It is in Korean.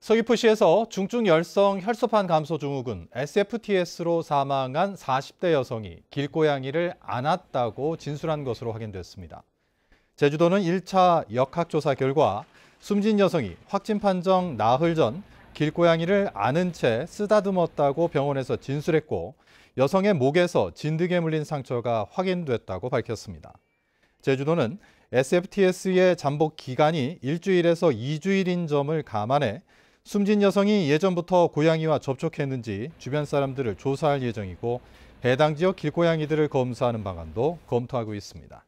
서귀포시에서 중증열성 혈소판 감소 증후군 SFTS로 사망한 40대 여성이 길고양이를 안았다고 진술한 것으로 확인됐습니다. 제주도는 1차 역학조사 결과 숨진 여성이 확진 판정 나흘 전 길고양이를 안은 채 쓰다듬었다고 병원에서 진술했고 여성의 목에서 진드게 물린 상처가 확인됐다고 밝혔습니다. 제주도는 SFTS의 잠복 기간이 일주일에서 2주일인 점을 감안해 숨진 여성이 예전부터 고양이와 접촉했는지 주변 사람들을 조사할 예정이고 해당 지역 길고양이들을 검사하는 방안도 검토하고 있습니다.